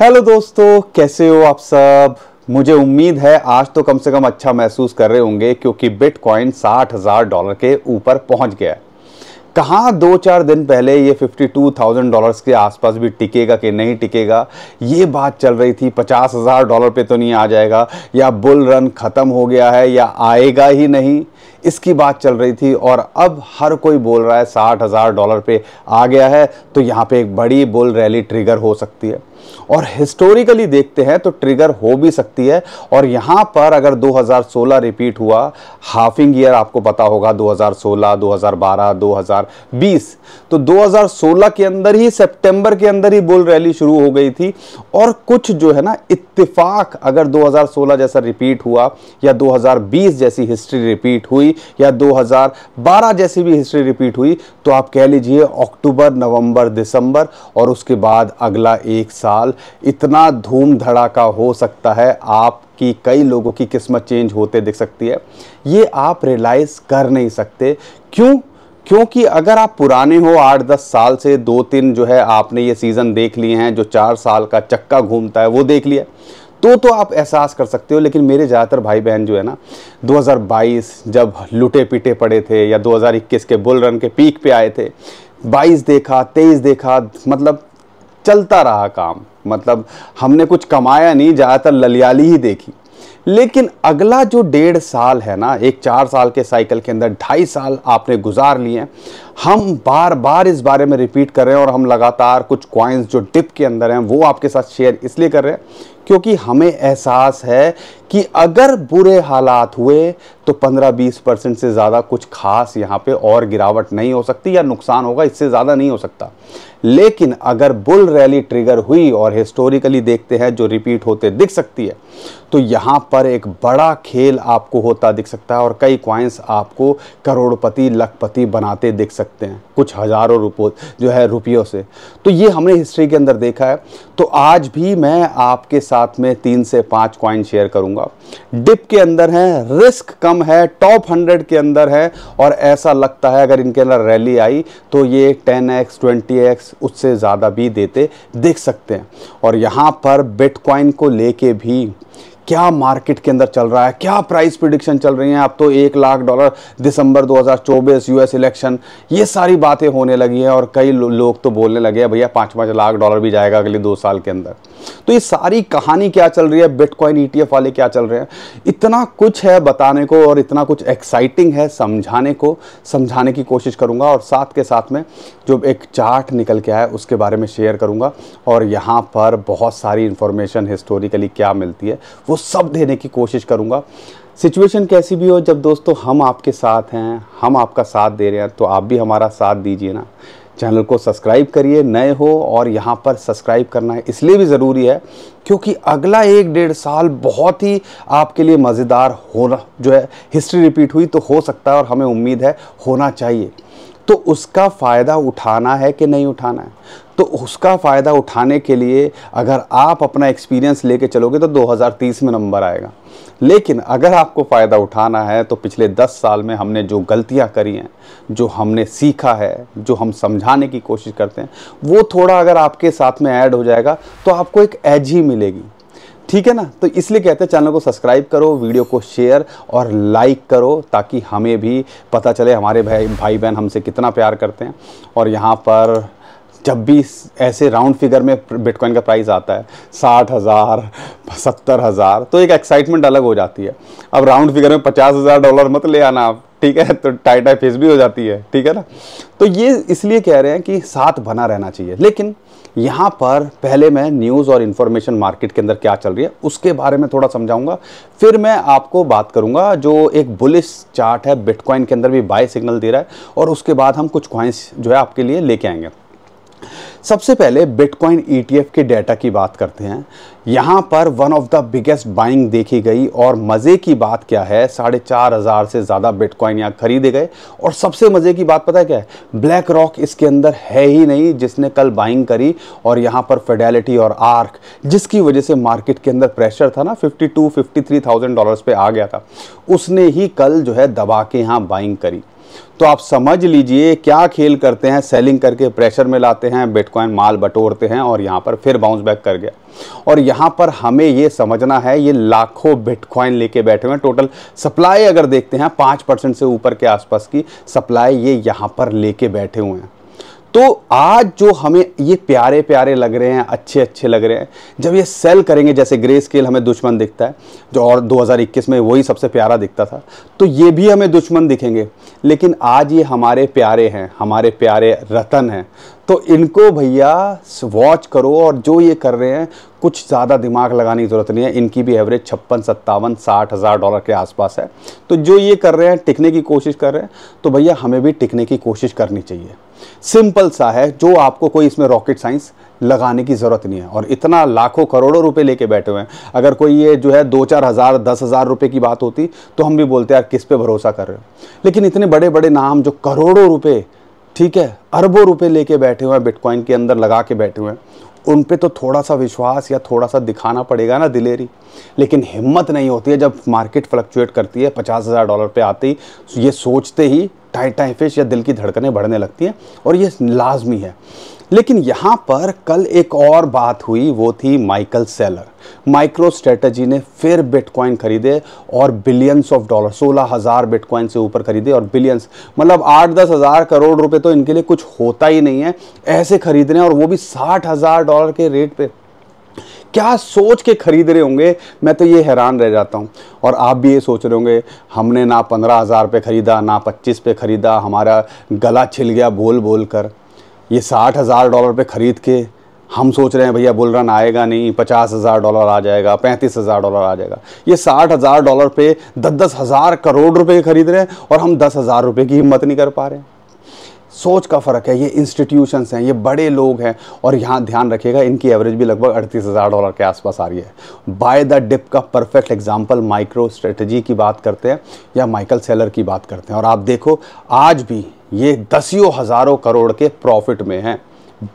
hello दोस्तों कैसे हो आप सब मुझे उम्मीद है आज तो कम से कम अच्छा महसूस कर रहे होंगे क्योंकि बिटकॉइन साठ हज़ार डॉलर के ऊपर पहुंच गया है कहाँ दो चार दिन पहले ये फिफ्टी टू थाउजेंड डॉलर्स के आसपास भी टिकेगा कि नहीं टिकेगा ये बात चल रही थी पचास हज़ार डॉलर पे तो नहीं आ जाएगा या बुल रन ख़त्म हो गया है या आएगा ही नहीं इसकी बात चल रही थी और अब हर कोई बोल रहा है साठ हज़ार डॉलर पे आ गया है तो यहाँ पे एक बड़ी बुल रैली ट्रिगर हो सकती है और हिस्टोरिकली देखते हैं तो ट्रिगर हो भी सकती है और यहां पर अगर 2016 रिपीट हुआ हाफिंग ईयर आपको पता होगा 2016 2012 2020 तो 2016 के अंदर ही सितंबर के अंदर ही बुल रैली शुरू हो गई थी और कुछ जो है ना इत्तेफाक अगर 2016 जैसा रिपीट हुआ या 2020 जैसी हिस्ट्री रिपीट हुई या 2012 जैसी भी हिस्ट्री रिपीट हुई तो आप कह लीजिए अक्टूबर नवंबर दिसंबर और उसके बाद अगला एक साल साल इतना धूम धड़ाका हो सकता है आप कि कई लोगों की किस्मत चेंज होते दिख सकती है ये आप रियलाइज़ कर नहीं सकते क्यों क्योंकि अगर आप पुराने हो आठ दस साल से दो तीन जो है आपने ये सीज़न देख लिए हैं जो चार साल का चक्का घूमता है वो देख लिया तो तो आप एहसास कर सकते हो लेकिन मेरे ज़्यादातर भाई बहन जो है ना 2022 जब लुटे पीटे पड़े थे या 2021 के बुल रन के पीक पे आए थे 22 देखा 23 देखा मतलब चलता रहा काम मतलब हमने कुछ कमाया नहीं ज़्यादातर ललियाली ही देखी लेकिन अगला जो डेढ़ साल है ना एक चार साल के साइकिल के अंदर ढाई साल आपने गुजार लिए हम बार बार इस बारे में रिपीट कर रहे हैं और हम लगातार कुछ क्वाइंस जो डिप के अंदर हैं वो आपके साथ शेयर इसलिए कर रहे हैं क्योंकि हमें एहसास है कि अगर बुरे हालात हुए तो 15-20 परसेंट से ज़्यादा कुछ खास यहाँ पे और गिरावट नहीं हो सकती या नुकसान होगा इससे ज़्यादा नहीं हो सकता लेकिन अगर बुल रैली ट्रिगर हुई और हिस्टोरिकली देखते हैं जो रिपीट होते दिख सकती है तो यहाँ पर एक बड़ा खेल आपको होता दिख सकता है और कई क्वाइंस आपको करोड़पति लखपति बनाते दिख सकते हैं कुछ हज़ारों रुपये जो है रुपयों से तो ये हमने हिस्ट्री के अंदर देखा है तो आज भी मैं आपके साथ में तीन से पाँच क्वाइन शेयर करूँगा डिप के अंदर हैं रिस्क कम नाम है टॉप हंड्रेड के अंदर है और ऐसा लगता है अगर इनके अंदर रैली आई तो ये टेन एक्स ट्वेंटी एक्स उससे ज़्यादा भी देते देख सकते हैं और यहाँ पर बिटकॉइन को लेके भी क्या मार्केट के अंदर चल रहा है क्या प्राइस प्रिडिक्शन चल रही हैं अब तो एक लाख डॉलर दिसंबर 2024 यूएस इलेक्शन ये सारी बातें होने लगी हैं और कई लो, लोग तो बोलने लगे हैं भैया पाँच पाँच लाख डॉलर भी जाएगा अगले दो साल के अंदर तो ये सारी कहानी क्या चल रही है बिटकॉइन ईटीएफ e वाले क्या चल रहे हैं इतना कुछ है बताने को और इतना कुछ एक्साइटिंग है समझाने को समझाने की कोशिश करूंगा और साथ के साथ में जो एक चार्ट निकल के आया उसके बारे में शेयर करूंगा और यहाँ पर बहुत सारी इंफॉर्मेशन हिस्टोरिकली क्या मिलती है वो सब देने की कोशिश करूँगा सिचुएशन कैसी भी हो जब दोस्तों हम आपके साथ हैं हम आपका साथ दे रहे हैं तो आप भी हमारा साथ दीजिए ना चैनल को सब्सक्राइब करिए नए हो और यहाँ पर सब्सक्राइब करना इसलिए भी ज़रूरी है क्योंकि अगला एक डेढ़ साल बहुत ही आपके लिए मज़ेदार होना जो है हिस्ट्री रिपीट हुई तो हो सकता है और हमें उम्मीद है होना चाहिए तो उसका फ़ायदा उठाना है कि नहीं उठाना है तो उसका फ़ायदा उठाने के लिए अगर आप अपना एक्सपीरियंस लेके चलोगे तो 2030 में नंबर आएगा लेकिन अगर आपको फ़ायदा उठाना है तो पिछले 10 साल में हमने जो गलतियां करी हैं जो हमने सीखा है जो हम समझाने की कोशिश करते हैं वो थोड़ा अगर आपके साथ में ऐड हो जाएगा तो आपको एक एज ही मिलेगी ठीक है ना तो इसलिए कहते हैं चैनल को सब्सक्राइब करो वीडियो को शेयर और लाइक करो ताकि हमें भी पता चले हमारे भाई भाई बहन हमसे कितना प्यार करते हैं और यहाँ पर जब भी ऐसे राउंड फिगर में बिटकॉइन का प्राइस आता है साठ हज़ार सत्तर हज़ार तो एक एक्साइटमेंट अलग हो जाती है अब राउंड फिगर में पचास हज़ार डॉलर मत ले आना आप ठीक है तो टाई टाई फेस भी हो जाती है ठीक है ना तो ये इसलिए कह रहे हैं कि साथ बना रहना चाहिए लेकिन यहाँ पर पहले मैं न्यूज़ और इन्फॉर्मेशन मार्केट के अंदर क्या चल रही है उसके बारे में थोड़ा समझाऊंगा फिर मैं आपको बात करूंगा जो एक बुलिश चार्ट है बिटकॉइन के अंदर भी बाय सिग्नल दे रहा है और उसके बाद हम कुछ क्वाइंस जो है आपके लिए लेके आएंगे सबसे पहले बिटकॉइन ईटीएफ e के डाटा की बात करते हैं यहाँ पर one of the biggest buying देखी गई और मज़े की बात क्या है साढ़े चार हज़ार से ज़्यादा बिटकॉइन यहाँ खरीदे गए और सबसे मज़े की बात पता है क्या है ब्लैक रॉक इसके अंदर है ही नहीं जिसने कल बाइंग करी और यहाँ पर फेडेलिटी और आर्क जिसकी वजह से मार्केट के अंदर प्रेशर था ना fifty two fifty three thousand पर आ गया था उसने ही कल जो है दबा के यहाँ बाइंग करी तो आप समझ लीजिए क्या खेल करते हैं सेलिंग करके प्रेशर में लाते हैं बिटकॉइन माल बटोरते हैं और यहाँ पर फिर बाउंस बैक कर गया और यहाँ पर हमें ये समझना है ये लाखों बिटकॉइन लेके बैठे हुए हैं टोटल सप्लाई अगर देखते हैं पाँच परसेंट से ऊपर के आसपास की सप्लाई ये यहाँ पर लेके बैठे हुए हैं तो आज जो हमें ये प्यारे प्यारे लग रहे हैं अच्छे अच्छे लग रहे हैं जब ये सेल करेंगे जैसे ग्रे स्केल हमें दुश्मन दिखता है जो और 2021 में वही सबसे प्यारा दिखता था तो ये भी हमें दुश्मन दिखेंगे लेकिन आज ये हमारे प्यारे हैं हमारे प्यारे रतन हैं तो इनको भैया वॉच करो और जो ये कर रहे हैं कुछ ज़्यादा दिमाग लगाने की ज़रूरत नहीं है इनकी भी एवरेज छप्पन सत्तावन साठ हज़ार डॉलर के आसपास है तो जो ये कर रहे हैं टिकने की कोशिश कर रहे हैं तो भैया हमें भी टिकने की कोशिश करनी चाहिए सिंपल सा है जो आपको कोई इसमें रॉकेट साइंस लगाने की ज़रूरत नहीं है और इतना लाखों करोड़ों रुपए लेके बैठे हुए हैं अगर कोई ये जो है दो चार हज़ार दस हज़ार रुपये की बात होती तो हम भी बोलते यार किस पे भरोसा कर रहे हो लेकिन इतने बड़े बड़े नाम जो करोड़ों रुपए ठीक है अरबों रुपए लेके बैठे हुए हैं बिटकॉइन के अंदर लगा के बैठे हुए हैं उन पे तो थोड़ा सा विश्वास या थोड़ा सा दिखाना पड़ेगा ना दिलेरी लेकिन हिम्मत नहीं होती है जब मार्केट फ्लक्चुएट करती है पचास हज़ार डॉलर पे आते ही ये सोचते ही टाइट टाइफिश या दिल की धड़कनें बढ़ने लगती हैं और ये लाजमी है लेकिन यहाँ पर कल एक और बात हुई वो थी माइकल सेलर माइक्रो स्ट्रेटजी ने फिर बिटकॉइन खरीदे और बिलियंस ऑफ डॉलर सोलह हज़ार बिटकॉइन से ऊपर खरीदे और बिलियंस मतलब आठ दस हज़ार करोड़ रुपए तो इनके लिए कुछ होता ही नहीं है ऐसे खरीद रहे हैं और वो भी साठ हज़ार डॉलर के रेट पे क्या सोच के खरीद रहे होंगे मैं तो ये हैरान रह जाता हूँ और आप भी ये सोच रहे होंगे हमने ना पंद्रह हज़ार पे ख़रीदा ना पच्चीस पे ख़रीदा हमारा गला छिल गया बोल बोल कर ये साठ हज़ार डॉलर पे ख़रीद के हम सोच रहे हैं भैया बुल रन आएगा नहीं पचास हज़ार डॉलर आ जाएगा पैंतीस हज़ार डॉलर आ जाएगा ये साठ हज़ार डॉलर पे दस दस हज़ार करोड़ रुपए खरीद रहे हैं और हम दस हज़ार रुपये की हिम्मत नहीं कर पा रहे हैं सोच का फ़र्क है ये इंस्टीट्यूशंस हैं ये बड़े लोग हैं और यहाँ ध्यान रखिएगा इनकी एवरेज भी लगभग अड़तीस हज़ार डॉलर के आसपास आ रही है बाय द डिप का परफेक्ट एग्जांपल माइक्रो स्ट्रेटजी की बात करते हैं या माइकल सेलर की बात करते हैं और आप देखो आज भी ये दसियों हज़ारों करोड़ के प्रॉफिट में हैं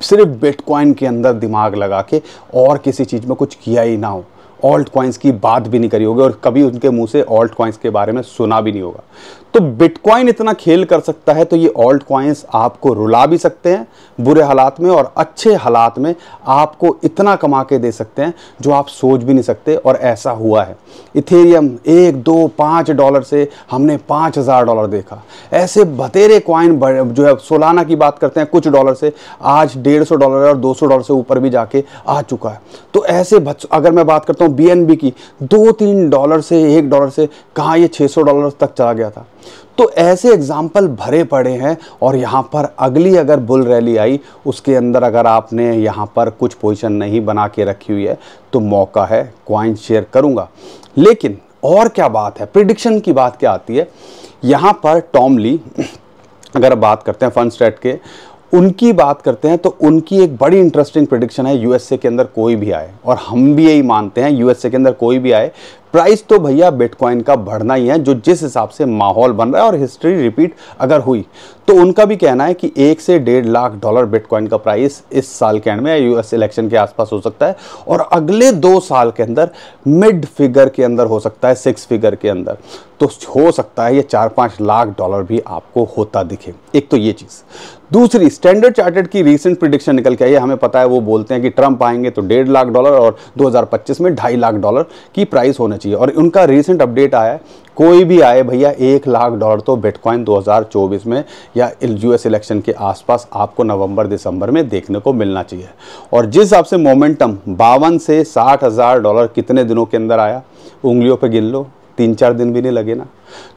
सिर्फ बिटकॉइन के अंदर दिमाग लगा के और किसी चीज़ में कुछ किया ही ना हो ऑल्ट क्वाइंस की बात भी नहीं करी होगी और कभी उनके मुंह से ऑल्ट क्वाइंस के बारे में सुना भी नहीं होगा तो बिटकॉइन इतना खेल कर सकता है तो ये ऑल्ट क्वाइंस आपको रुला भी सकते हैं बुरे हालात में और अच्छे हालात में आपको इतना कमा के दे सकते हैं जो आप सोच भी नहीं सकते और ऐसा हुआ है इथेरियम एक दो पाँच डॉलर से हमने पाँच हज़ार डॉलर देखा ऐसे बतेरे कॉइन जो है सोलाना की बात करते हैं कुछ डॉलर से आज डेढ़ सौ डॉलर और दो सौ डॉलर से ऊपर भी जाके आ चुका है तो ऐसे अगर मैं बात करता हूँ BNB की दो तीन डॉलर से एक डॉलर से कहाँ ये 600 डॉलर तक चला गया था तो ऐसे एग्जाम्पल भरे पड़े हैं और यहाँ पर अगली अगर बुल रैली आई उसके अंदर अगर आपने यहाँ पर कुछ पोजीशन नहीं बना के रखी हुई है तो मौका है क्वाइन शेयर करूँगा लेकिन और क्या बात है प्रिडिक्शन की बात क्या आती है यहाँ पर टॉम ली अगर बात करते हैं फंड स्टेट के उनकी बात करते हैं तो उनकी एक बड़ी इंटरेस्टिंग प्रडिक्शन है यूएसए के अंदर कोई भी आए और हम भी यही मानते हैं यूएसए के अंदर कोई भी आए प्राइस तो भैया बिटकॉइन का बढ़ना ही है जो जिस हिसाब से माहौल बन रहा है और हिस्ट्री रिपीट अगर हुई तो उनका भी कहना है कि एक से डेढ़ लाख डॉलर बिटकॉइन का प्राइस इस साल के एंड में यूएस इलेक्शन के आसपास हो सकता है और अगले दो साल के अंदर मिड फिगर के अंदर हो सकता है सिक्स फिगर के अंदर तो हो सकता है ये चार पाँच लाख डॉलर भी आपको होता दिखे एक तो ये चीज़ दूसरी स्टैंडर्ड चार्टर्ड की रीसेंट प्रिडिक्शन निकल के आई है हमें पता है वो बोलते हैं कि ट्रंप आएंगे तो डेढ़ लाख डॉलर और 2025 में ढाई लाख डॉलर की प्राइस होना चाहिए और उनका रीसेंट अपडेट आया है कोई भी आए भैया एक लाख डॉलर तो बिटकॉइन 2024 में या यूएस इलेक्शन के आसपास आपको नवंबर दिसंबर में देखने को मिलना चाहिए और जिस हिसाब से मोमेंटम बावन से साठ हज़ार डॉलर कितने दिनों के अंदर आया उंगलियों पर गिन लो तीन चार दिन भी नहीं लगे ना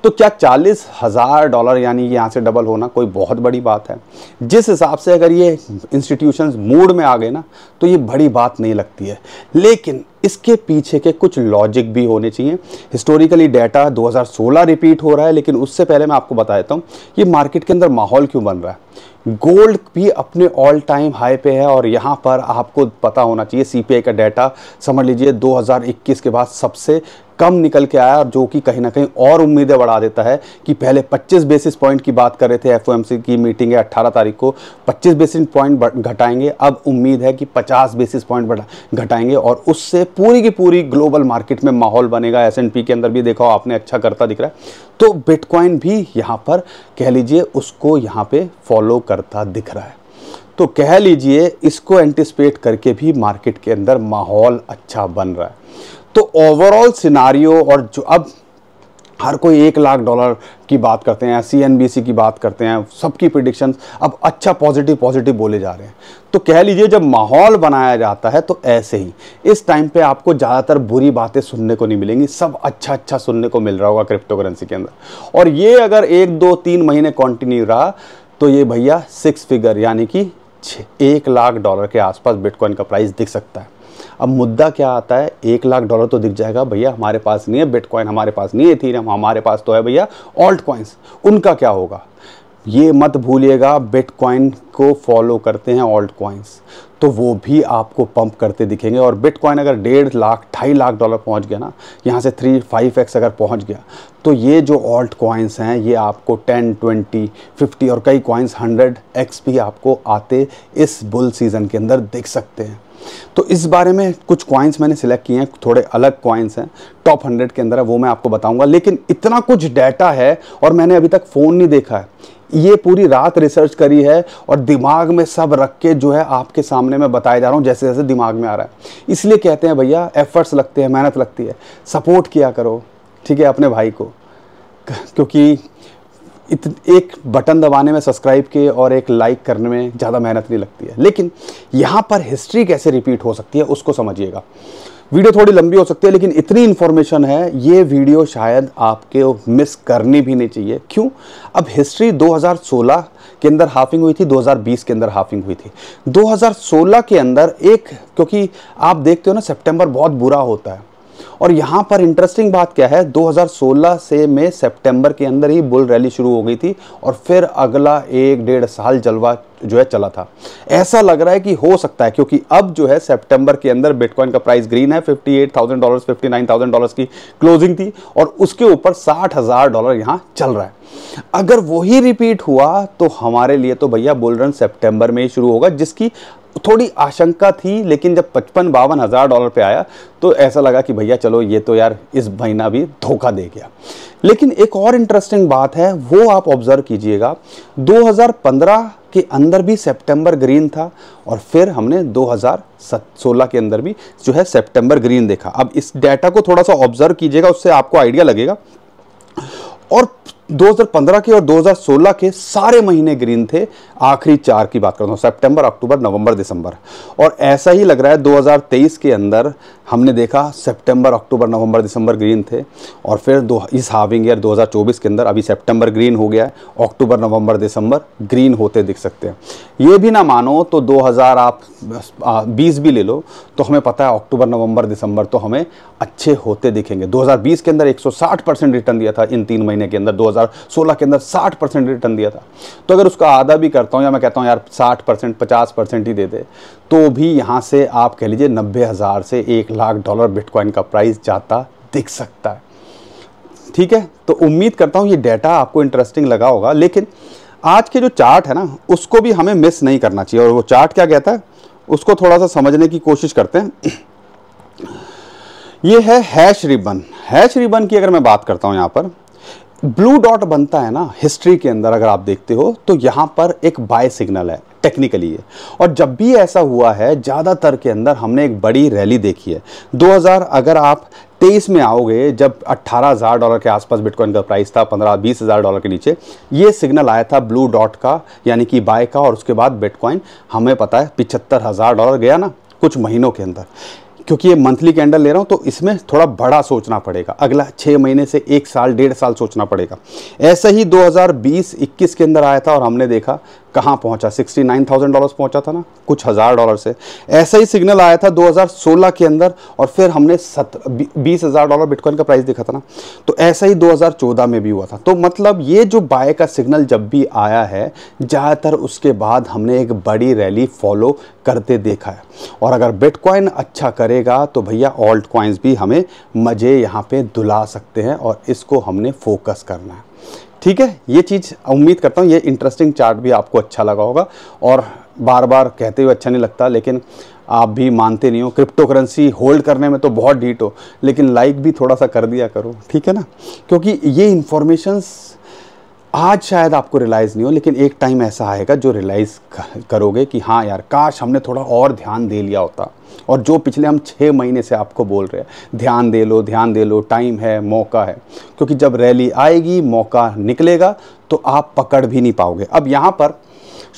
तो क्या चालीस हज़ार डॉलर यानी यहाँ से डबल होना कोई बहुत बड़ी बात है जिस हिसाब से अगर ये इंस्टीट्यूशन मूड में आ गए ना तो ये बड़ी बात नहीं लगती है लेकिन इसके पीछे के कुछ लॉजिक भी होने चाहिए हिस्टोरिकली डाटा 2016 रिपीट हो रहा है लेकिन उससे पहले मैं आपको बता देता हूँ ये मार्केट के अंदर माहौल क्यों बन रहा है गोल्ड भी अपने ऑल टाइम हाई पे है और यहाँ पर आपको पता होना चाहिए सीपीआई का डाटा समझ लीजिए 2021 के बाद सबसे कम निकल के आया जो कि कहीं ना कहीं और उम्मीद उम्मीदें बढ़ा देता है कि पहले 25 बेसिस पॉइंट की बात कर रहे थे एफओएमसी की मीटिंग है 18 तारीख को 25 बेसिस पॉइंट घटाएंगे अब उम्मीद है कि 50 बेसिस पॉइंट घटाएंगे और उससे पूरी की पूरी ग्लोबल मार्केट में माहौल बनेगा एस के अंदर भी देखा आपने अच्छा करता दिख रहा है तो बिटकॉइन भी यहाँ पर कह लीजिए उसको यहाँ पर फॉलो करता दिख रहा है तो कह लीजिए इसको एंटिसपेट करके भी मार्केट के अंदर माहौल अच्छा बन रहा है तो ओवरऑल सिनारियो और जो अब हर कोई एक लाख डॉलर की बात करते हैं सी की बात करते हैं सबकी प्रिडिक्शंस अब अच्छा पॉजिटिव पॉजिटिव बोले जा रहे हैं तो कह लीजिए जब माहौल बनाया जाता है तो ऐसे ही इस टाइम पे आपको ज़्यादातर बुरी बातें सुनने को नहीं मिलेंगी सब अच्छा अच्छा सुनने को मिल रहा होगा क्रिप्टो करेंसी के अंदर और ये अगर एक दो तीन महीने कॉन्टिन्यू रहा तो ये भैया सिक्स फिगर यानी कि एक लाख डॉलर के आसपास बिटकॉइन का प्राइस दिख सकता है अब मुद्दा क्या आता है एक लाख डॉलर तो दिख जाएगा भैया हमारे पास नहीं है बिटकॉइन हमारे पास नहीं है थी हमारे पास तो है भैया ऑल्ट कॉइन्स उनका क्या होगा ये मत भूलिएगा बिटकॉइन को फॉलो करते हैं ऑल्ट कॉइन्स तो वो भी आपको पंप करते दिखेंगे और बिटकॉइन अगर डेढ़ लाख ढाई लाख डॉलर पहुंच गया ना यहाँ से थ्री फाइव एक्स अगर पहुंच गया तो ये जो ऑल्ट कॉइन्स हैं ये आपको टेन ट्वेंटी फिफ्टी और कई कॉइन्स हंड्रेड एक्स भी आपको आते इस बुल सीज़न के अंदर दिख सकते हैं तो इस बारे में कुछ क्वाइंस मैंने सिलेक्ट किए हैं थोड़े अलग क्वाइंस हैं टॉप हंड्रेड के अंदर है वो मैं आपको बताऊंगा लेकिन इतना कुछ डाटा है और मैंने अभी तक फ़ोन नहीं देखा है ये पूरी रात रिसर्च करी है और दिमाग में सब रख के जो है आपके सामने मैं बताया जा रहा हूँ जैसे जैसे दिमाग में आ रहा है इसलिए कहते हैं भैया एफर्ट्स लगते हैं मेहनत लगती है सपोर्ट किया करो ठीक है अपने भाई को क्योंकि इत एक बटन दबाने में सब्सक्राइब के और एक लाइक करने में ज़्यादा मेहनत नहीं लगती है लेकिन यहाँ पर हिस्ट्री कैसे रिपीट हो सकती है उसको समझिएगा वीडियो थोड़ी लंबी हो सकती है लेकिन इतनी इन्फॉर्मेशन है ये वीडियो शायद आपके मिस करनी भी नहीं चाहिए क्यों अब हिस्ट्री 2016 के अंदर हाफिंग हुई थी 2020 के अंदर हाफिंग हुई थी 2016 के अंदर एक क्योंकि आप देखते हो ना सितंबर बहुत बुरा होता है और यहाँ पर इंटरेस्टिंग बात क्या है 2016 से में सितंबर के अंदर ही बुल रैली शुरू हो गई थी और फिर अगला एक डेढ़ साल जलवा जो है चला था ऐसा लग रहा है कि हो सकता है क्योंकि अब जो है सितंबर के अंदर बिटकॉइन का प्राइस ग्रीन है 58,000 डॉलर्स 59,000 डॉलर्स की क्लोजिंग थी और उसके ऊपर 60,000 डॉलर यहां चल रहा है अगर वही रिपीट हुआ तो हमारे लिए तो भैया बुल रन सितंबर में ही शुरू होगा जिसकी थोड़ी आशंका थी लेकिन जब पचपन बावन हज़ार डॉलर पे आया तो ऐसा लगा कि भैया चलो ये तो यार इस महीना भी धोखा दे गया लेकिन एक और इंटरेस्टिंग बात है वो आप ऑब्ज़र्व कीजिएगा 2015 के अंदर भी सितंबर ग्रीन था और फिर हमने 2016 के अंदर भी जो है सितंबर ग्रीन देखा अब इस डाटा को थोड़ा सा ऑब्ज़र्व कीजिएगा उससे आपको आइडिया लगेगा और 2015 के और 2016 के सारे महीने ग्रीन थे आखिरी चार की बात करता हूँ सितंबर अक्टूबर नवंबर दिसंबर और ऐसा ही लग रहा है 2023 के अंदर हमने देखा सितंबर अक्टूबर नवंबर दिसंबर ग्रीन थे और फिर दो इस हाविंग ईयर 2024 के अंदर अभी सितंबर ग्रीन हो गया है अक्टूबर नवंबर दिसंबर ग्रीन होते दिख सकते हैं ये भी ना मानो तो दो आप बीस भी ले लो तो हमें पता है अक्टूबर नवंबर दिसंबर तो हमें अच्छे होते दिखेंगे दो के अंदर एक परसेंट रिटर्न दिया था इन तीन महीने के अंदर दो 2016 के अंदर 60 परसेंट रिटर्न दिया था तो अगर उसका आधा भी करता हूँ या मैं कहता हूँ यार 60 परसेंट पचास परसेंट ही दे दे तो भी यहाँ से आप कह लीजिए नब्बे हज़ार से एक लाख डॉलर बिटकॉइन का प्राइस जाता दिख सकता है ठीक है तो उम्मीद करता हूँ ये डाटा आपको इंटरेस्टिंग लगा होगा लेकिन आज के जो चार्ट है ना उसको भी हमें मिस नहीं करना चाहिए और वो चार्ट क्या कहता है उसको थोड़ा सा समझने की कोशिश करते हैं ये है हैश रिबन हैश रिबन की अगर मैं बात करता हूं यहां पर ब्लू डॉट बनता है ना हिस्ट्री के अंदर अगर आप देखते हो तो यहाँ पर एक बाय सिग्नल है टेक्निकली है और जब भी ऐसा हुआ है ज़्यादातर के अंदर हमने एक बड़ी रैली देखी है 2000 अगर आप तेईस में आओगे जब अट्ठारह हज़ार डॉलर के आसपास बिटकॉइन का प्राइस था पंद्रह बीस हज़ार डॉलर के नीचे ये सिग्नल आया था ब्लू डॉट का यानी कि बाय का और उसके बाद बिटकॉइन हमें पता है पिछहत्तर हज़ार डॉलर गया ना कुछ महीनों के अंदर क्योंकि ये मंथली कैंडल ले रहा हूँ तो इसमें थोड़ा बड़ा सोचना पड़ेगा अगला छः महीने से एक साल डेढ़ साल सोचना पड़ेगा ऐसे ही 2020-21 के अंदर आया था और हमने देखा कहाँ नाइन 69,000 डॉलर्स पहुँचा था ना कुछ हज़ार डॉलर से ऐसा ही सिग्नल आया था 2016 के अंदर और फिर हमने सत बीस हज़ार डॉलर बिटकॉइन का प्राइस देखा था ना तो ऐसा ही 2014 में भी हुआ था तो मतलब ये जो बाय का सिग्नल जब भी आया है ज़्यादातर उसके बाद हमने एक बड़ी रैली फॉलो करते देखा है और अगर बिटकॉइन अच्छा करेगा तो भैया ऑल्ट कॉइन्स भी हमें मज़े यहाँ पर दुला सकते हैं और इसको हमने फोकस करना है ठीक है ये चीज़ उम्मीद करता हूँ ये इंटरेस्टिंग चार्ट भी आपको अच्छा लगा होगा और बार बार कहते हुए अच्छा नहीं लगता लेकिन आप भी मानते नहीं हो क्रिप्टो करेंसी होल्ड करने में तो बहुत डीट हो लेकिन लाइक भी थोड़ा सा कर दिया करो ठीक है ना क्योंकि ये इन्फॉर्मेशंस आज शायद आपको रियलाइज़ नहीं हो लेकिन एक टाइम ऐसा आएगा जो रियलाइज़ करोगे कि हाँ यार काश हमने थोड़ा और ध्यान दे लिया होता और जो पिछले हम छः महीने से आपको बोल रहे हैं ध्यान दे लो ध्यान दे लो टाइम है मौका है क्योंकि जब रैली आएगी मौका निकलेगा तो आप पकड़ भी नहीं पाओगे अब यहाँ पर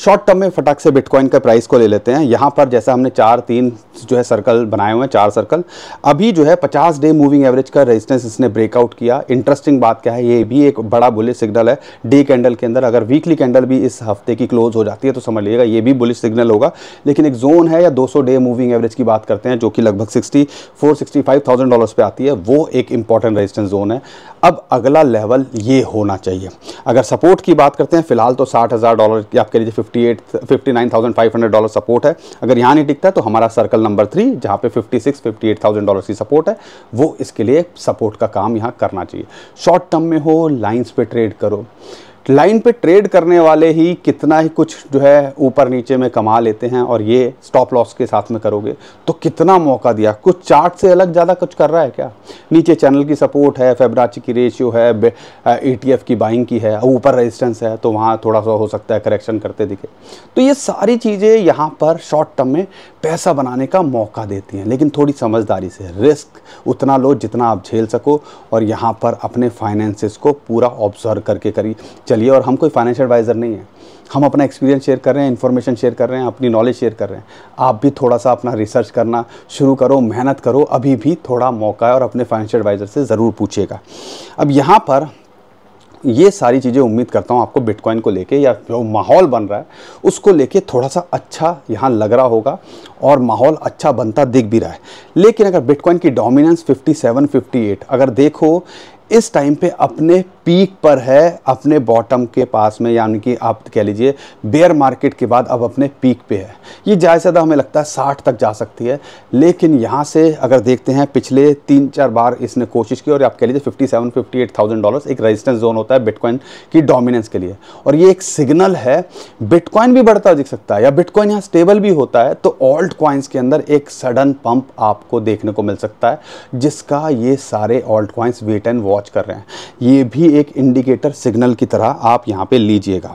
शॉर्ट टर्म में फटाक से बिटकॉइन का प्राइस को ले लेते हैं यहाँ पर जैसा हमने चार तीन जो है सर्कल बनाए हुए हैं चार सर्कल अभी जो है पचास डे मूविंग एवरेज का रेजिस्टेंस इसने ब्रेकआउट किया इंटरेस्टिंग बात क्या है ये भी एक बड़ा बुलिश सिग्नल है डे कैंडल के अंदर अगर वीकली कैंडल भी इस हफ्ते की क्लोज हो जाती है तो समझ लीजिएगा ये भी बुलिश सिग्नल होगा लेकिन एक जोन है या 200 डे मूविंग एवरेज की बात करते हैं जो कि लगभग sixty four sixty five thousand dollars पे आती है वो एक इंपॉर्टेंट रेजिस्टेंस जोन है अब अगला लेवल ये होना चाहिए अगर सपोर्ट की बात करते हैं फिलहाल तो साठ हज़ार डॉलर की आप कह लीजिए fifty eight fifty nine thousand five hundred dollar support है अगर यहाँ नहीं टिकता तो हमारा सर्कल नंबर थ्री जहाँ पे fifty six fifty eight thousand dollar की सपोर्ट है वो इसके लिए सपोर्ट का काम यहाँ करना चाहिए शॉर्ट टर्म में हो लाइन्स पे ट्रेड करो लाइन पे ट्रेड करने वाले ही कितना ही कुछ जो है ऊपर नीचे में कमा लेते हैं और ये स्टॉप लॉस के साथ में करोगे तो कितना मौका दिया कुछ चार्ट से अलग ज़्यादा कुछ कर रहा है क्या नीचे चैनल की सपोर्ट है फेबराची की रेशियो है ई e की बाइंग की है ऊपर रेजिस्टेंस है तो वहाँ थोड़ा सा हो सकता है करेक्शन करते दिखे तो ये सारी चीज़ें यहाँ पर शॉर्ट टर्म में पैसा बनाने का मौका देती हैं लेकिन थोड़ी समझदारी से रिस्क उतना लो जितना आप झेल सको और यहाँ पर अपने फाइनेंसिस को पूरा ऑब्जर्व करके करिए चलिए और हम कोई फाइनेंशियल एडवाइज़र नहीं है हम अपना एक्सपीरियंस शेयर कर रहे हैं इन्फॉर्मेशन शेयर कर रहे हैं अपनी नॉलेज शेयर कर रहे हैं आप भी थोड़ा सा अपना रिसर्च करना शुरू करो मेहनत करो अभी भी थोड़ा मौका है और अपने फाइनेंशियल एडवाइज़र से ज़रूर पूछिएगा अब यहाँ पर ये सारी चीज़ें उम्मीद करता हूँ आपको बिटकॉइन को लेके या जो माहौल बन रहा है उसको लेके थोड़ा सा अच्छा यहाँ लग रहा होगा और माहौल अच्छा बनता दिख भी रहा है लेकिन अगर बिटकॉइन की डोमिनेंस 57, 58 अगर देखो इस टाइम पे अपने पीक पर है अपने बॉटम के पास में यानी कि आप कह लीजिए बेयर मार्केट के बाद अब अपने पीक पे है ये ज़्यादा से ज़्यादा हमें लगता है साठ तक जा सकती है लेकिन यहाँ से अगर देखते हैं पिछले तीन चार बार इसने कोशिश की और आप कह लीजिए fifty seven fifty eight thousand dollar एक रजिस्टेंस जोन होता है बिटकॉइन की डोमिनेंस के लिए और ये एक सिग्नल है बिटकॉइन भी बढ़ता दिख सकता है या बिटकॉइन यहाँ स्टेबल भी होता है तो ऑल्ट कॉइन्स के अंदर एक सडन पंप आपको देखने को मिल सकता है जिसका ये सारे altcoins wait and watch कर रहे हैं ये भी एक इंडिकेटर सिग्नल की तरह आप यहाँ पे लीजिएगा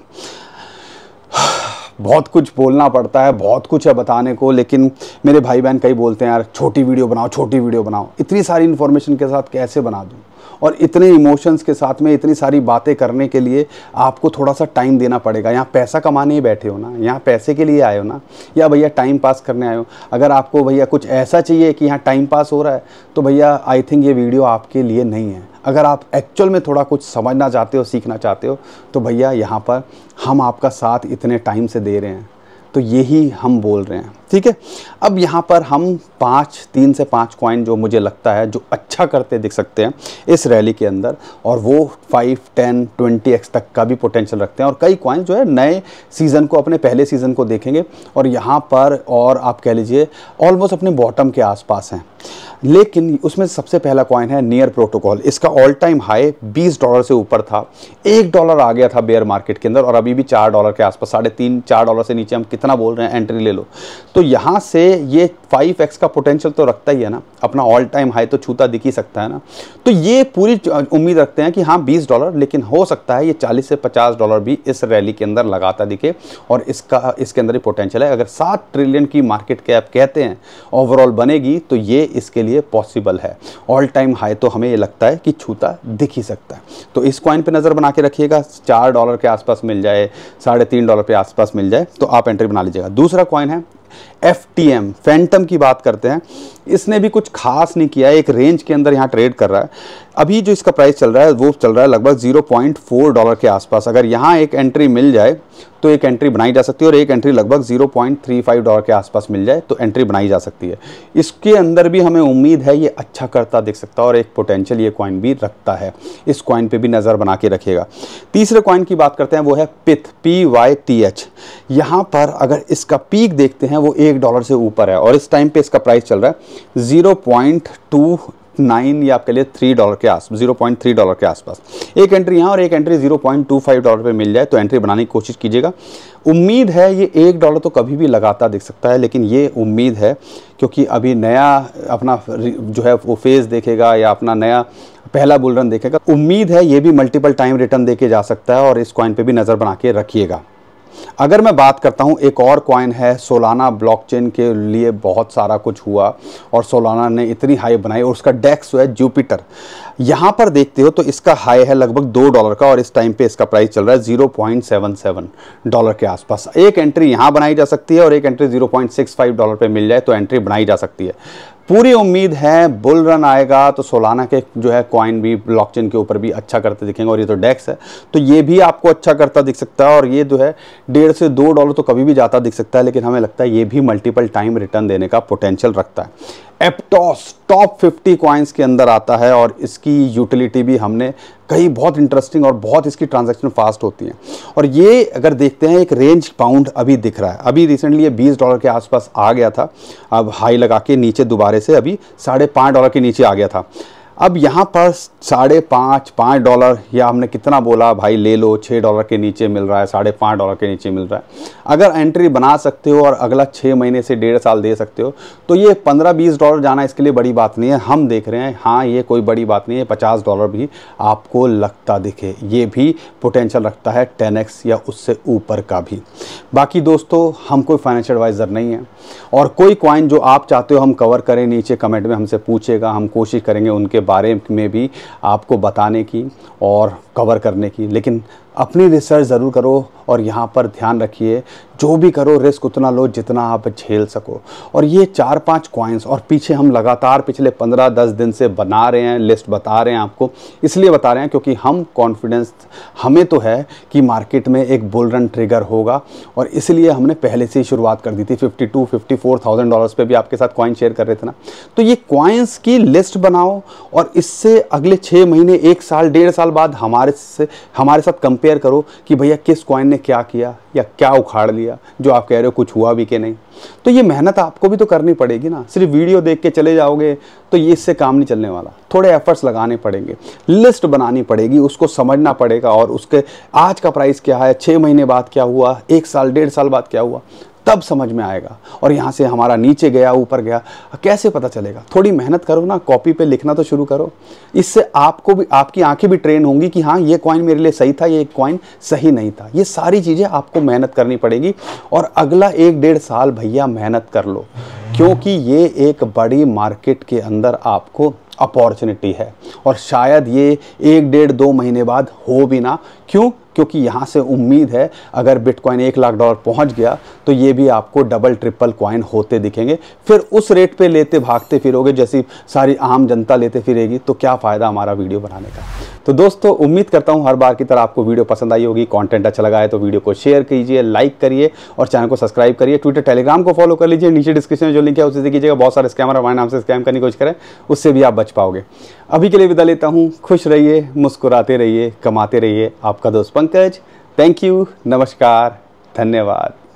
बहुत कुछ बोलना पड़ता है बहुत कुछ है बताने को लेकिन मेरे भाई बहन कई बोलते हैं यार छोटी वीडियो बनाओ छोटी वीडियो बनाओ इतनी सारी इन्फॉर्मेशन के साथ कैसे बना दूँ और इतने इमोशंस के साथ में इतनी सारी बातें करने के लिए आपको थोड़ा सा टाइम देना पड़ेगा यहाँ पैसा कमाने ही बैठे हो ना यहाँ पैसे के लिए आए हो ना या भैया टाइम पास करने आए हो अगर आपको भैया कुछ ऐसा चाहिए कि यहाँ टाइम पास हो रहा है तो भैया आई थिंक ये वीडियो आपके लिए नहीं है अगर आप एक्चुअल में थोड़ा कुछ समझना चाहते हो सीखना चाहते हो तो भैया यहाँ पर हम आपका साथ इतने टाइम से दे रहे हैं तो यही हम बोल रहे हैं ठीक है अब यहाँ पर हम पाँच तीन से पाँच कॉइन जो मुझे लगता है जो अच्छा करते दिख सकते हैं इस रैली के अंदर और वो फाइव टेन ट्वेंटी एक्स तक का भी पोटेंशियल रखते हैं और कई कॉइन जो है नए सीज़न को अपने पहले सीज़न को देखेंगे और यहाँ पर और आप कह लीजिए ऑलमोस्ट अपने बॉटम के आसपास हैं लेकिन उसमें सबसे पहला कॉइन है नियर प्रोटोकॉल इसका ऑल टाइम हाई 20 डॉलर से ऊपर था एक डॉलर आ गया था बेयर मार्केट के अंदर और अभी भी चार डॉलर के आसपास साढ़े तीन चार डॉलर से नीचे हम कितना बोल रहे हैं एंट्री ले लो तो तो यहाँ से ये 5x का पोटेंशियल तो रखता ही है ना अपना ऑल टाइम हाई तो छूता दिख ही सकता है ना तो ये पूरी उम्मीद रखते हैं कि हाँ 20 डॉलर लेकिन हो सकता है ये 40 से 50 डॉलर भी इस रैली के अंदर लगाता दिखे और इसका इसके अंदर ही पोटेंशियल है अगर सात ट्रिलियन की मार्केट कैप कहते हैं ओवरऑल बनेगी तो ये इसके लिए पॉसिबल है ऑल टाइम हाई तो हमें ये लगता है कि छूता दिख ही सकता है तो इस कॉइन पर नज़र बना के रखिएगा चार डॉलर के आसपास मिल जाए साढ़े तीन डॉलर के आसपास मिल जाए तो आप एंट्री बना लीजिएगा दूसरा कॉइन है एफ टी एम फैंटम की बात करते हैं इसने भी कुछ खास नहीं किया है एक रेंज के अंदर यहाँ ट्रेड कर रहा है अभी जो इसका प्राइस चल रहा है वो चल रहा है लगभग 0.4 डॉलर के आसपास अगर यहाँ एक एंट्री मिल जाए तो एक एंट्री बनाई जा सकती है और एक एंट्री लगभग 0.35 डॉलर के आसपास मिल जाए तो एंट्री बनाई जा सकती है इसके अंदर भी हमें उम्मीद है ये अच्छा करता दिख सकता है और एक पोटेंशियल ये कॉइन भी रखता है इस कॉइन पर भी नज़र बना के रखेगा तीसरे कॉइन की बात करते हैं वो है पिथ पी वाई टी एच यहाँ पर अगर इसका पीक देखते हैं वो एक एक डॉलर से ऊपर है और इस टाइम पे इसका प्राइस चल रहा है ज़ीरो पॉइंट टू नाइन या आपके लिए थ्री डॉलर के आस जीरो पॉइंट थ्री डॉलर के आसपास एक एंट्री यहाँ और एक entry zero point two five dollar पर मिल जाए तो एंट्री बनाने की कोशिश कीजिएगा उम्मीद है ये एक डॉलर तो कभी भी लगाता दिख सकता है लेकिन ये उम्मीद है क्योंकि अभी नया अपना जो है वो फेज़ देखेगा या अपना नया पहला बुलरन देखेगा उम्मीद है ये भी मल्टीपल टाइम रिटर्न देके जा सकता है और इस कॉइन पे भी नज़र बना के रखिएगा अगर मैं बात करता हूं एक और कॉइन है सोलाना ब्लॉकचेन के लिए बहुत सारा कुछ हुआ और सोलाना ने इतनी हाई बनाई और उसका डेक्स है जुपिटर यहां पर देखते हो तो इसका हाई है लगभग दो डॉलर का और इस टाइम पे इसका प्राइस चल रहा है zero point seven seven dollar के आसपास एक एंट्री यहां बनाई जा सकती है और एक entry zero point six five dollar पर मिल जाए तो एंट्री बनाई जा सकती है पूरी उम्मीद है बुल रन आएगा तो सोलाना के जो है कॉइन भी ब्लॉकचेन के ऊपर भी अच्छा करते दिखेंगे और ये तो डेक्स है तो ये भी आपको अच्छा करता दिख सकता है और ये जो है डेढ़ से दो डॉलर तो कभी भी जाता दिख सकता है लेकिन हमें लगता है ये भी मल्टीपल टाइम रिटर्न देने का पोटेंशियल रखता है एप्टॉस टॉप 50 कॉइन्स के अंदर आता है और इसकी यूटिलिटी भी हमने कई बहुत इंटरेस्टिंग और बहुत इसकी ट्रांजैक्शन फास्ट होती हैं और ये अगर देखते हैं एक रेंज पाउंड अभी दिख रहा है अभी रिसेंटली ये 20 डॉलर के आसपास आ गया था अब हाई लगा के नीचे दोबारे से अभी साढ़े पाँच डॉलर के नीचे आ गया था अब यहाँ पर साढ़े पाँच पाँच डॉलर या हमने कितना बोला भाई ले लो छः डॉलर के नीचे मिल रहा है साढ़े पाँच डॉलर के नीचे मिल रहा है अगर एंट्री बना सकते हो और अगला छः महीने से डेढ़ साल दे सकते हो तो ये पंद्रह बीस डॉलर जाना इसके लिए बड़ी बात नहीं है हम देख रहे हैं हाँ ये कोई बड़ी बात नहीं है पचास डॉलर भी आपको लगता दिखे ये भी पोटेंशियल रखता है टेन या उससे ऊपर का भी बाकी दोस्तों हम कोई फाइनेंशियल एडवाइज़र नहीं है और कोई क्वाइन जो आप चाहते हो हम कवर करें नीचे कमेंट में हमसे पूछेगा हम कोशिश करेंगे उनके बारे में भी आपको बताने की और कवर करने की लेकिन अपनी रिसर्च ज़रूर करो और यहाँ पर ध्यान रखिए जो भी करो रिस्क उतना लो जितना आप झेल सको और ये चार पांच कॉइन्स और पीछे हम लगातार पिछले पंद्रह दस दिन से बना रहे हैं लिस्ट बता रहे हैं आपको इसलिए बता रहे हैं क्योंकि हम कॉन्फिडेंस हमें तो है कि मार्केट में एक बुल रन ट्रिगर होगा और इसलिए हमने पहले से ही शुरुआत कर दी थी fifty two fifty four thousand dollars पर भी आपके साथ कॉइन शेयर कर रहे थे ना तो ये क्वाइंस की लिस्ट बनाओ और इससे अगले छः महीने एक साल डेढ़ साल बाद हमारे से हमारे साथ कंपेयर कंपेयर करो कि भैया किस कॉइन ने क्या किया या क्या उखाड़ लिया जो आप कह रहे हो कुछ हुआ भी कि नहीं तो ये मेहनत आपको भी तो करनी पड़ेगी ना सिर्फ वीडियो देख के चले जाओगे तो ये इससे काम नहीं चलने वाला थोड़े एफर्ट्स लगाने पड़ेंगे लिस्ट बनानी पड़ेगी उसको समझना पड़ेगा और उसके आज का प्राइस क्या है छः महीने बाद क्या हुआ एक साल डेढ़ साल बाद क्या हुआ तब समझ में आएगा और यहाँ से हमारा नीचे गया ऊपर गया कैसे पता चलेगा थोड़ी मेहनत करो ना कॉपी पे लिखना तो शुरू करो इससे आपको भी आपकी आंखें भी ट्रेन होंगी कि हाँ ये कॉइन मेरे लिए सही था ये कॉइन सही नहीं था ये सारी चीज़ें आपको मेहनत करनी पड़ेगी और अगला एक डेढ़ साल भैया मेहनत कर लो क्योंकि ये एक बड़ी मार्केट के अंदर आपको अपॉर्चुनिटी है और शायद ये एक डेढ़ दो महीने बाद हो भी ना क्यों क्योंकि यहाँ से उम्मीद है अगर बिटकॉइन एक लाख डॉलर पहुँच गया तो ये भी आपको डबल ट्रिपल कॉइन होते दिखेंगे फिर उस रेट पर लेते भागते फिरोगे जैसी सारी आम जनता लेते फिरेगी तो क्या फ़ायदा हमारा वीडियो बनाने का तो दोस्तों उम्मीद करता हूँ हर बार की तरह आपको वीडियो पसंद आई होगी कॉन्टेंट अच्छा लगा है तो वीडियो को शेयर कीजिए लाइक करिए और चैनल को सब्सक्राइब करिए ट्विटर टेलीग्राम को फॉलो कर लीजिए नीचे डिस्क्रिप्शन में जो लिंक है से कीजिएगा बहुत सारे स्कैमर हमारे नाम से स्कैम करने की कोशिश करें उससे भी आप बच पाओगे अभी के लिए विदा लेता हूँ खुश रहिए मुस्कुराते रहिए कमाते रहिए आपका दोस्त पंकज थैंक यू नमस्कार धन्यवाद